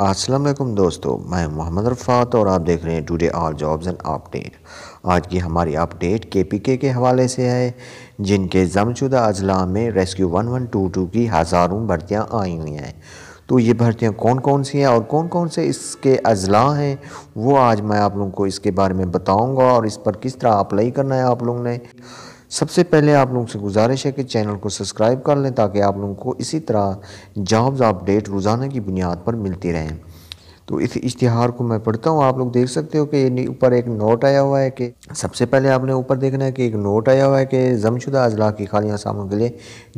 السلام علیکم دوستو میں محمد رفات اور آپ دیکھ رہے ہیں today all jobs in update آج کی ہماری ڈیٹ کے پی کے کے حوالے سے ہے جن کے ضم شدہ اضلاع میں rescue one one two two کی ہزاروں بھرتیاں آئی ہوئی ہیں تو یہ بھرتیاں کون کون سی ہیں اور کون کون سے اس کے اضلاع ہیں وہ آج میں آپ لوگوں کو اس کے بارے میں بتاؤں گا اور اس پر کس طرح اپلائی کرنا ہے آپ لوگوں نے سب سے پہلے آپ لوگوں سے گزارش ہے کہ چینل کو سبسکرائب کر لیں تاکہ آپ لوگوں کو اسی طرح جابز اپڈیٹ روزانہ کی بنیاد پر ملتی رہیں تو اس اشتہار کو میں پڑھتا ہوں آپ لوگ دیکھ سکتے ہو کہ اوپر ایک نوٹ آیا ہوا ہے کہ سب سے پہلے آپ نے اوپر دیکھنا ہے کہ ایک نوٹ آیا ہوا ہے کہ زم شدہ اضلاع کی خالیاں سامنے کے لئے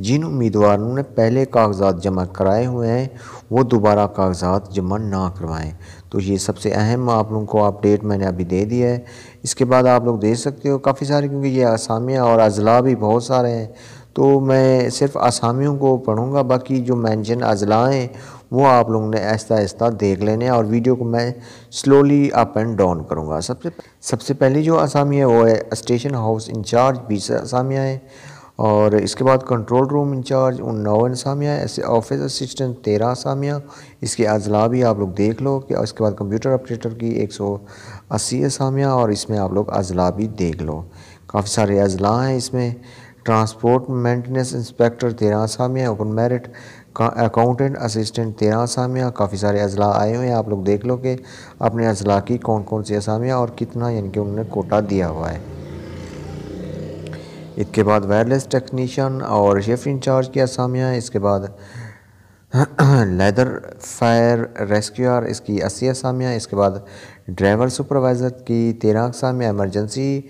جن امیدواروں نے پہلے کاغذات جمع کرائے ہوئے ہیں وہ دوبارہ کاغذات جمع نہ کروائیں تو یہ سب سے اہم آپ لوگوں کو اپڈیٹ میں نے ابھی دے دیا ہے اس کے بعد آپ لوگ دیکھ سکتے ہو کافی سارے کیونکہ یہ آسامیاں اور اضلاع بھی بہت سارے ہیں تو میں صرف آسامیوں کو پڑھوں گا باقی جو مینشن اضلاع ہیں وہ آپ لوگوں نے آہستہ آہستہ دیکھ لینے اور ویڈیو کو میں سلولی اپ اینڈ ڈاؤن کروں گا سب سے سب سے پہلی جو آسامی ہے وہ ہے اسٹیشن ہاؤس انچارج بیس آسامیاں ہیں اور اس کے بعد کنٹرول روم انچارج ان انو اسامیہ ایسے آفس اسسٹنٹ تیرہ اسامیہ اس کے اضلاع بھی آپ لوگ دیکھ لو اس کے بعد کمپیوٹر آپریٹر کی ایک سو اسی اسامیہ اور اس میں آپ لوگ اضلاع بھی دیکھ لو کافی سارے اضلاع ہیں اس میں ٹرانسپورٹ مینٹیننس انسپیکٹر تیرہ سامیہ اوپن میرٹ اکاؤنٹنٹ اسسٹنٹ تیرہ اسامیہ کافی سارے اضلاع آئے ہوئے ہیں آپ لوگ دیکھ لو کہ اپنے اضلاع کی کون کون سی اسامیہ اور کتنا یعنی کہ انہوں نے کوٹا دیا ہوا ہے اس کے بعد وائرلیس ٹیکنیشین اور شفٹ انچارج کی اسامیہ اس کے بعد لیدر فائر ریسکیوار اس کی اسی اسامیہ اس کے بعد ڈرائیور سپروائزر کی تیرہ اسامیہ ایمرجنسی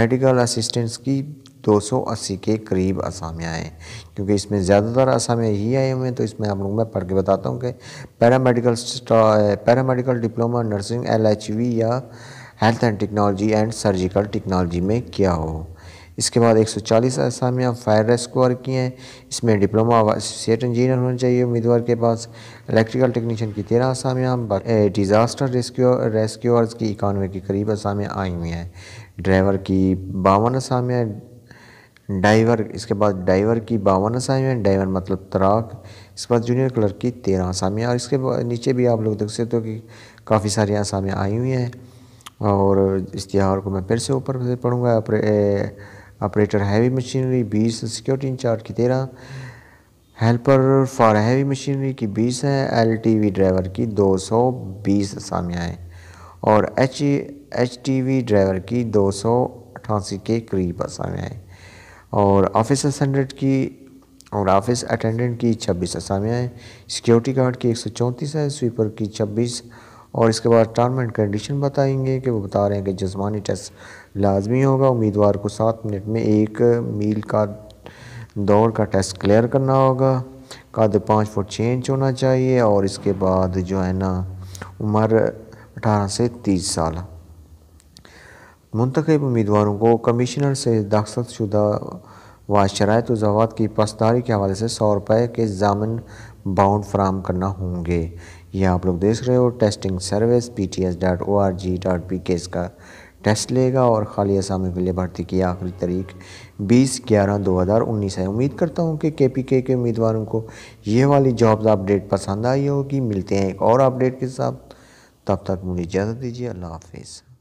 میڈیکل اسسٹنٹس کی دو سو اسی کے قریب اسامیہ ہیں کیونکہ اس میں زیادہ تر اسامیہ ہی آئے ہوئے ہیں تو اس میں آپ لوگوں میں پڑھ کے بتاتا ہوں کہ paramedical paramedical diploma nursing L H V یا health and technology and surgical technology میں کیا ہو اس کے بعد ایک سو چالیس اسامیہ فائر ریسکور کی ہیں اس میں ڈپلوما ایسوسیٹ انجینئر ہونے چاہیے امیدوار کے پاس الیکٹریکل ٹیکنیشین کی تیرہ اسامیہ ڈیزاسٹر ریسکیورز کی اکانوے کے قریب اسامیہ آئی ہوئی ہیں ڈرائیور کی باون اسامیہ ڈائیور اس کے بعد ڈائیور کی باون ہیں ڈائیور مطلب تراک اس کے بعد جونیئر کلر کی تیرہ آسامیاں اور اس کے نیچے بھی آپ لوگ دیکھ سکتے ہو کہ کافی ساری آسامیاں آئی ہوئی ہیں اور اس کو میں پھر سے اوپر سے پڑھوں گا آپریٹر ہیوی مشینری بیس سیکیورٹی انچارج کی تیرہ ہیلپر فار ہیوی مشینری کی بیس ہے ایل ٹی وی ڈرائیور کی دو سو بیس آسام ہیں اور H H T V driver کی دو سو اٹھاسی کے قریب اسامیاں ہیں اور آفس اسینڈ کی اور آفس اٹینڈنٹ کی چھبیس اسامیاں ہیں سیکیورٹی گارڈ کی ایک سو چونتیس ہے سویپر کی چھبیس اور اس کے بعد ٹرم اینڈ کنڈیشن بتائیں گے کہ وہ بتا رہے ہیں کہ جسمانی ٹیسٹ لازمی ہوگا امیدوار کو سات منٹ میں ایک میل کا دوڑ کا ٹیسٹ کلیئر کرنا ہوگا قادر پانچ فٹ چینج ہونا چاہیے اور اس کے بعد جو ہے نا عمر اٹھارہ سے تیس سال منتخب امیدواروں کو کمیشنر سے داخت شدہ و شرائط و ضوابط کی پاسداری کے حوالے سے سو روپے کے ضامن باؤنڈ فراہم کرنا ہوں گے یہ آپ لوگ دیکھ رہے ہو testing service P T S dot O R G dot P K اس کا ٹیسٹ لے گا اور خالی اسامی کے لیے بھرتی کی آخری تاریخ بیس گیارہ دو ہزار انیس ہے امید کرتا ہوں کہ کے پی کے کے امیدواروں کو یہ والی جوابز اپڈیٹ پسند آئی ہوگی ملتے ہیں ایک اور اپڈیٹ کے ساتھ تب تک مجھے اجازت دیجیے اللہ حافظ